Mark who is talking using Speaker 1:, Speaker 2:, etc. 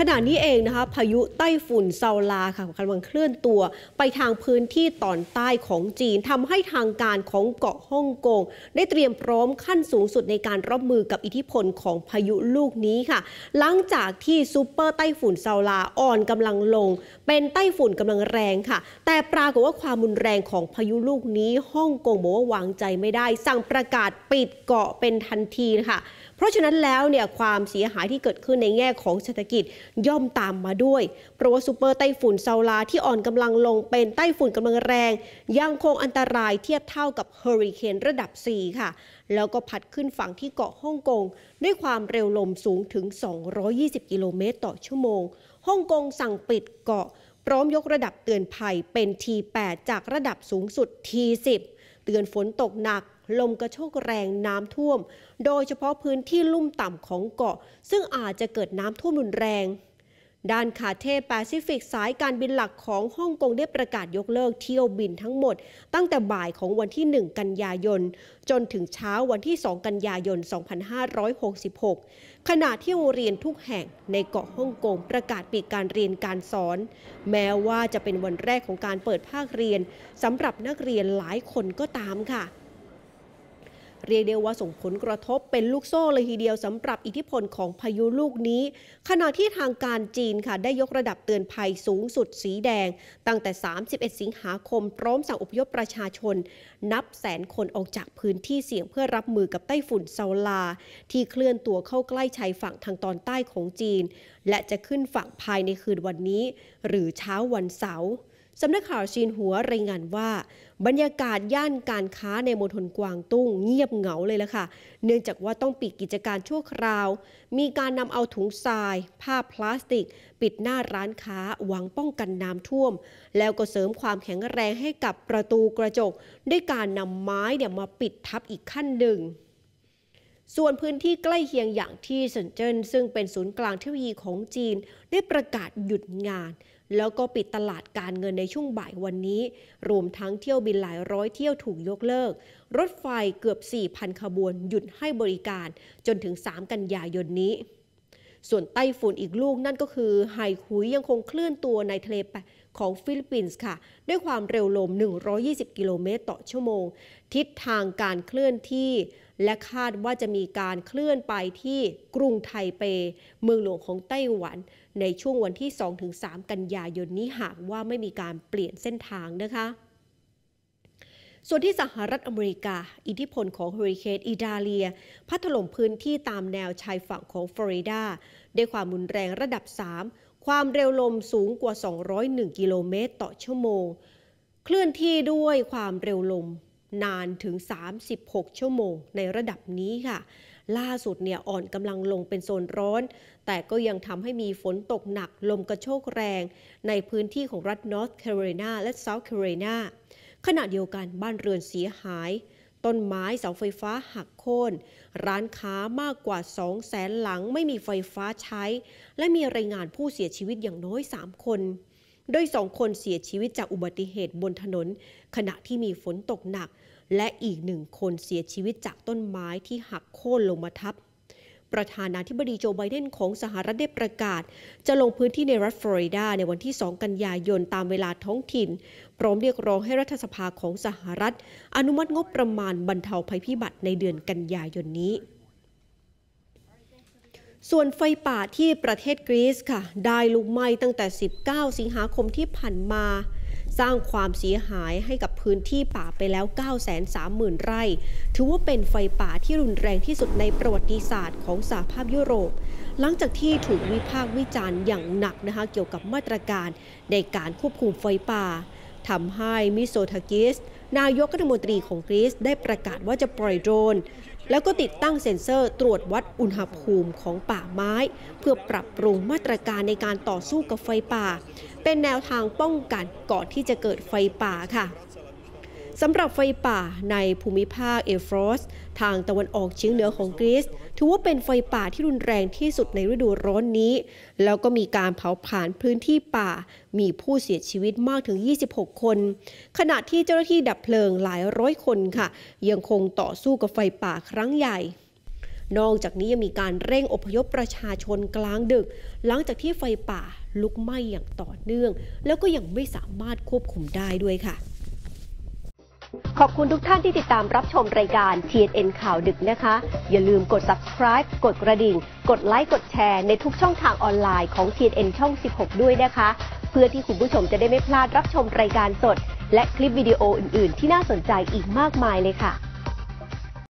Speaker 1: ขณะนี้เองนะคะพายุไต้ฝุ่นเซาลาค่ะกำลังเคลื่อนตัว ไปทางพื้นที่ตอนใต้ของจีนทำให้ทางการของเกาะฮ่องกง ได้เตรียมพร้อมขั้นสูงสุดในการรับมือกับอิทธิพลของพายุลูกนี้ค่ะ หลังจากที่ซูเปอร์ไต้ฝุ่นเซาลาอ่อนกำลังลงเป็นไต้ฝุ่นกำลังแรงค่ะ แต่ปรากฏว่าความรุนแรงของพายุลูกนี้ฮ่องกงบอกว่าวางใจไม่ได้สั่งประกาศปิดเกาะเป็นทันทีคะะเพราะฉะนั้นแล้วเนี่ยความเสียหายที่เกิดขึ้นในแง่ของเศรษฐกิจย่อมตามมาด้วย เพราะว่าซูเปอร์ไต้ฝุ่นเซาลาที่อ่อนกำลังลงเป็นไต้ฝุ่นกำลังแรง ยังคงอันตรายเทียบเท่ากับเฮอริเคนระดับ 4 ค่ะ แล้วก็พัดขึ้นฝั่งที่เกาะฮ่องกง ด้วยความเร็วลมสูงถึง 220 กิโลเมตรต่อชั่วโมงฮ่องกงสั่งปิดเกาะ พร้อมยกระดับเตือนภัยเป็น T8 จากระดับสูงสุด T10 เตือนฝนตกหนักลมกระโชกแรงน้ำท่วม โดยเฉพาะพื้นที่ลุ่มต่ำของเกาะ ซึ่งอาจจะเกิดน้ำท่วมรุนแรง ด้านคาเทแปซิฟิกสายการบินหลักของฮ่องกงได้ประกาศยกเลิกเที่ยวบินทั้งหมด ตั้งแต่บ่ายของวันที่ 1 กันยายนจนถึงเช้าวันที่ 2 กันยายน 2566ขณะที่โรงเรียนทุกแห่งในเกาะฮ่องกงประกาศปิดการเรียนการสอน แม้ว่าจะเป็นวันแรกของการเปิดภาคเรียนสำหรับนักเรียนหลายคนก็ตามค่ะเรียกได้ว่าส่งผลกระทบเป็นลูกโซ่เลยทีเดียวสำหรับอิทธิพลของพายุลูกนี้ ขณะที่ทางการจีนค่ะได้ยกระดับเตือนภัยสูงสุดสีแดง ตั้งแต่ 31 สิงหาคม พร้อมสั่งอพยพประชาชน นับแสนคนออกจากพื้นที่เสี่ยงเพื่อรับมือกับไต้ฝุ่นเซาลา ที่เคลื่อนตัวเข้าใกล้ชายฝั่งทางตอนใต้ของจีน และจะขึ้นฝั่งภายในคืนวันนี้ หรือเช้าวันเสาร์สำนักข่าวชีนหัวรายงานว่าบรรยากาศย่านการค้าในมณฑลกวางตุ้งเงียบเหงาเลยล่ะค่ะ เนื่องจากว่าต้องปิดกิจการชั่วคราว มีการนำเอาถุงทราย ผ้าพลาสติก ปิดหน้าร้านค้า หวังป้องกันน้ำท่วม แล้วก็เสริมความแข็งแรงให้กับประตูกระจก ด้วยการนำไม้เนี่ยมาปิดทับอีกขั้นหนึ่ง ส่วนพื้นที่ใกล้เคียงอย่างที่เซินเจิ้นซึ่งเป็นศูนย์กลางเทคโนโลยีของจีนได้ประกาศหยุดงานแล้วก็ปิดตลาดการเงินในช่วงบ่ายวันนี้ รวมทั้งเที่ยวบินหลายร้อยเที่ยวถูกยกเลิก รถไฟเกือบ 4,000 ขบวนหยุดให้บริการ จนถึง 3 กันยายนนี้ส่วนไต้ฝุ่นอีกลูกนั่นก็คือ ไฮคุยยังคงเคลื่อนตัวในทะเลของฟิลิปปินส์ค่ะ ด้วยความเร็วลม 120 กิโลเมตรต่อชั่วโมง ทิศทางการเคลื่อนที่และคาดว่าจะมีการเคลื่อนไปที่กรุงไทเป เมืองหลวงของไต้หวัน ในช่วงวันที่ 2-3 กันยายนนี้หากว่าไม่มีการเปลี่ยนเส้นทางนะคะส่วนที่สหรัฐอเมริกา อิทธิพลของเฮอริเคนอิดาเลียพัดถล่มพื้นที่ตามแนวชายฝั่งของฟลอริดาด้วยความรุนแรงระดับ 3 ความเร็วลมสูงกว่า 201 กิโลเมตรต่อชั่วโมง เคลื่อนที่ด้วยความเร็วลมนานถึง 36 ชั่วโมงในระดับนี้ค่ะ ล่าสุดเนี่ยอ่อนกำลังลงเป็นโซนร้อน แต่ก็ยังทำให้มีฝนตกหนักลมกระโชกแรง ในพื้นที่ของรัฐนอร์ทแคโรไลนาและเซาท์แคโรไลนาขณะเดียวกันบ้านเรือนเสียหาย ต้นไม้เสาไฟฟ้าหักโค่นร้านค้ามากกว่า 2 แสนหลังไม่มีไฟฟ้าใช้ และมีรายงานผู้เสียชีวิตอย่างน้อย 3 คน โดยสองคนเสียชีวิตจากอุบัติเหตุบนถนน ขณะที่มีฝนตกหนัก และอีกหนึ่งคนเสียชีวิตจากต้นไม้ที่หักโค่นลงมาทับประธานาธิบดีโจไบเดนของสหรัฐได้ประกาศ จะลงพื้นที่ในรัฐฟลอริดาในวันที่ 2 กันยายนตามเวลาท้องถิ่น พร้อมเรียกร้องให้รัฐสภาของสหรัฐ อนุมัติงบประมาณบรรเทาภัยพิบัติในเดือนกันยายนนี้ ส่วนไฟป่าที่ประเทศกรีซค่ะได้ลุกไหม้ตั้งแต่ 19 สิงหาคมที่ผ่านมาสร้างความเสียหายให้กับพื้นที่ป่าไปแล้ว 930,000 ไร่ ถือว่าเป็นไฟป่าที่รุนแรงที่สุดในประวัติศาสตร์ของสหภาพยุโรป หลังจากที่ถูกวิพากษ์วิจารณ์อย่างหนักนะคะ เกี่ยวกับมาตรการในการควบคุมไฟป่า ทำให้มิโซทากิส นายกรัฐมนตรีของกรีซได้ประกาศว่าจะปล่อยโดรน แล้วก็ติดตั้งเซ็นเซอร์ตรวจวัดอุณหภูมิของป่าไม้ เพื่อปรับปรุงมาตรการในการต่อสู้กับไฟป่าเป็นแนวทางป้องกันก่อนที่จะเกิดไฟป่าค่ะสำหรับไฟป่าในภูมิภาคเอฟรอสทางตะวันออกเฉียงเหนือของกรีซถือว่าเป็นไฟป่าที่รุนแรงที่สุดในฤดูร้อนนี้ แล้วก็มีการเผาผลาญพื้นที่ป่ามีผู้เสียชีวิตมากถึง 26 คน ขณะที่เจ้าหน้าที่ดับเพลิงหลายร้อยคนค่ะ ยังคงต่อสู้กับไฟป่าครั้งใหญ่นอกจากนี้ยังมีการเร่งอพยพประชาชนกลางดึก หลังจากที่ไฟป่าลุกไหม้อย่างต่อเนื่อง แล้วก็ยังไม่สามารถควบคุมได้ด้วยค่ะ ขอบคุณทุกท่านที่ติดตามรับชมรายการ TNN ข่าวดึกนะคะ อย่าลืมกด subscribe กดกระดิ่ง กดไลค์กดแชร์ในทุกช่องทางออนไลน์ของ TNN ช่อง 16 ด้วยนะคะ เพื่อที่คุณผู้ชมจะได้ไม่พลาดรับชมรายการสด และคลิปวิดีโออื่น ๆ ที่น่าสนใจอีกมากมายเลยค่ะ